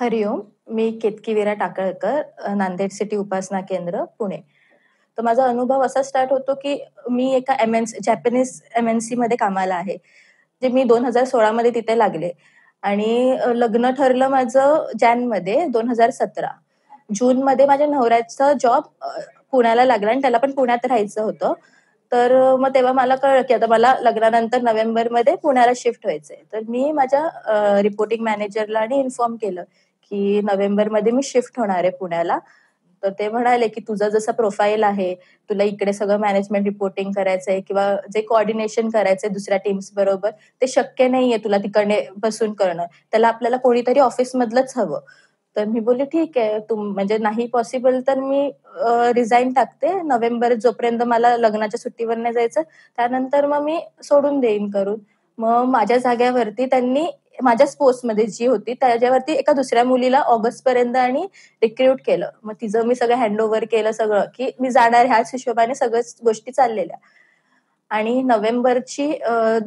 हरिओम मी केतकी विरा टाकळकर नांदेड सिटी उपासना केंद्र पुणे तर माझा अनुभव असा स्टार्ट होतो की मी एका M N Japanese M N कामाला आहे जे मी दोन हजार मध्ये तिथे लागले आणि लग्न ठरलं माझं मध्ये दोन हजार सतरा मध्ये माझ्या नवऱ्याचा जॉब पुण्याला लागला आणि त्याला पण पुण्यात राहायचं होतं तर मग तेव्हा मला कळलं की आता मला लग्नानंतर नोव्हेंबरमध्ये पुण्याला शिफ्ट व्हायचंय तर मी माझ्या रिपोर्टिंग मॅनेजरला आणि इन्फॉर्म केलं की नोव्हेंबरमध्ये मी शिफ्ट होणार आहे पुण्याला तर ते म्हणाले की तुझा जसं प्रोफाईल आहे तुला इकडे सगळं मॅनेजमेंट रिपोर्टिंग करायचंय किंवा जे कोऑर्डिनेशन करायचंय दुसऱ्या टीम्स बरोबर ते शक्य नाहीये तुला तिकडे बसून करणं त्याला आपल्याला कोणीतरी मधलंच हवं तर मी बोलले ठीक आहे तुम म्हणजे नाही पॉसिबल तर मी रिझाईन टाकते नोव्हेंबर जोपर्यंत मला लग्नाच्या सुट्टीवर नाही जायचं त्यानंतर मग मी सोडून देईन करून मग माझ्या जाग्यावरती त्यांनी माझ्या स्पोर्ट्स मध्ये जी होती त्याच्यावरती एका दुसऱ्या मुलीला ऑगस्ट पर्यंत आणि रिक्रूट केलं मग तिचं मी सगळं ओव्हर केलं सगळं की मी जाणार ह्याच हिशोबाने सगळ्याच गोष्टी चाललेल्या आणि नोव्हेंबरची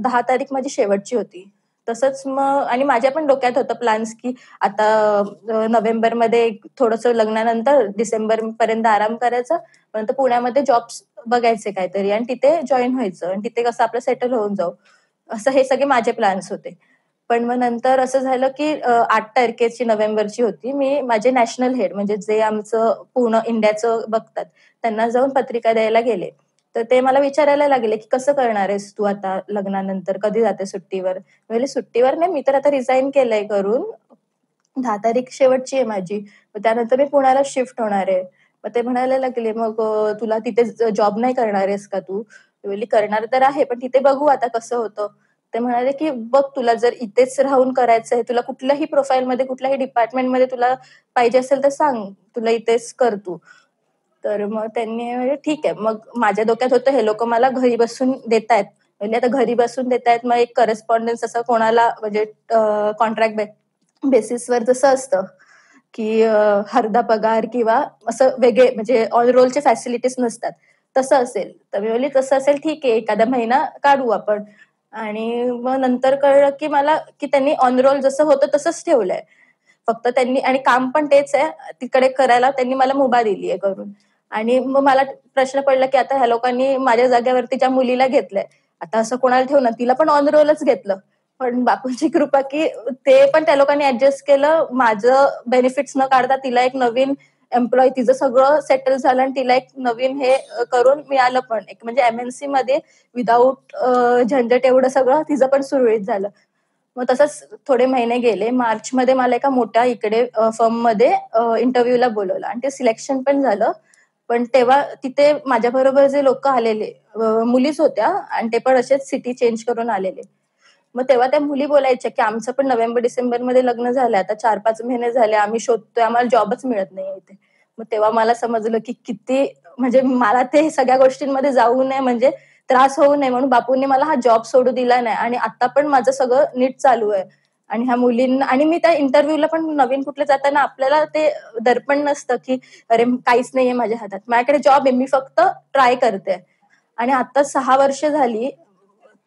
दहा तारीख माझी शेवटची होती तसंच मग आणि माझ्या पण डोक्यात होतं प्लॅन्स की आता नोव्हेंबरमध्ये थोडस लग्नानंतर डिसेंबर पर्यंत आराम करायचा नंतर पुण्यामध्ये जॉब्स बघायचे काहीतरी आणि तिथे जॉईन व्हायचं आणि तिथे कसं आपलं सेटल होऊन जाऊ असं हे सगळे माझे प्लॅन्स होते पण मग नंतर असं झालं की आठ तारखेची नोव्हेंबरची होती मी माझे नॅशनल हेड म्हणजे जे आमचं पूर्ण इंडियाचं बघतात त्यांना जाऊन पत्रिका द्यायला गेले तर ते मला विचारायला लागले की कसं करणार आहेस तू आता लग्नानंतर कधी जाते सुट्टीवर म्हणजे सुट्टीवर नाही मी तर आता रिझाईन केलंय करून दहा तारीख शेवटची आहे माझी मग त्यानंतर मी पुण्याला शिफ्ट होणार आहे मग ते म्हणायला लागले मग तुला तिथे जॉब नाही करणार आहेस का तू बोलली करणार तर आहे पण तिथे बघू आता कसं होतं ते म्हणाले की बघ तुला जर इथेच राहून करायचं आहे तुला कुठल्याही प्रोफाईलमध्ये कुठल्याही डिपार्टमेंट मध्ये तुला पाहिजे असेल तर सांग तुला इथेच कर तू तर मग त्यांनी ठीक आहे मग माझ्या डोक्यात होतं हे लोक मला घरी बसून देत आहेत म्हणजे आता घरी बसून देत आहेत मग एक करस्पॉन्डन्स असं कोणाला म्हणजे कॉन्ट्रॅक्ट बेसिसवर जसं असतं की हरदा पगार किंवा असं वेगळे म्हणजे ऑन रोलचे फॅसिलिटीज नसतात तसं असेल तर मी बोलली तसं असेल ठीक आहे एखादा महिना काढू आपण आणि मग नंतर कळलं की मला की त्यांनी ऑन रोल जसं होतं तसंच ठेवलंय फक्त त्यांनी आणि काम पण तेच आहे तिकडे करायला त्यांनी मला मुभा दिली आहे करून आणि मग मला प्रश्न पडला की आता ह्या लोकांनी माझ्या जागेवरती ज्या मुलीला घेतलंय आता असं कोणाला ठेवू ना तिला पण ऑन रोलच घेतलं पण बापूंची कृपा की ते पण त्या लोकांनी ऍडजस्ट केलं माझं बेनिफिट्स न काढता तिला एक नवीन एम्प्लॉय तिचं सगळं सेटल झालं आणि तिला एक नवीन हे करून मिळालं पण एक म्हणजे एमएनसी मध्ये विदाऊट झंझट एवढं सगळं तिचं पण सुरळीत झालं मग तसंच थोडे महिने गेले मार्च मध्ये मला एका मोठ्या इकडे फर्म मध्ये इंटरव्ह्यूला बोलवलं आणि ते सिलेक्शन पण झालं पण तेव्हा तिथे माझ्याबरोबर जे लोक आलेले मुलीच होत्या आणि ते पण असेच सिटी चेंज करून आलेले मग तेव्हा त्या मुली बोलायच्या की आमचं पण नोव्हेंबर डिसेंबर मध्ये लग्न झालं आता चार पाच महिने झाले आम्ही शोधतोय आम्हाला जॉबच मिळत नाही इथे मग तेव्हा मला समजलं की किती म्हणजे मला ते सगळ्या गोष्टींमध्ये जाऊ नये म्हणजे त्रास होऊ नये म्हणून बापूंनी मला हा जॉब सोडू दिला नाही आणि आता पण माझं सगळं नीट चालू आहे आणि ह्या मुलींना आणि मी त्या इंटरव्ह्यूला पण नवीन कुठले जाताना आपल्याला ते दर्पण नसतं की अरे काहीच नाहीये माझ्या हातात माझ्याकडे जॉब आहे मी फक्त ट्राय करते आणि आता सहा वर्ष झाली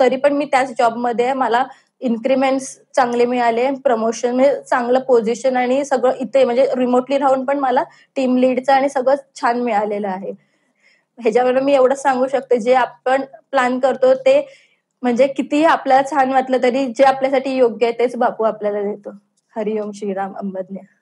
तरी पण मी त्याच जॉबमध्ये मला इन्क्रीमेंट चांगले मिळाले प्रमोशन चांगलं पोझिशन आणि सगळं इथे म्हणजे रिमोटली राहून पण मला टीम लीडचं आणि सगळं छान मिळालेलं आहे ह्याच्यावर मी एवढं सांगू शकते जे आपण प्लॅन करतो ते म्हणजे कितीही आपल्याला छान वाटलं तरी जे आपल्यासाठी योग्य आहे तेच बापू आपल्याला देतो हरिओम श्रीराम अंबज्ञा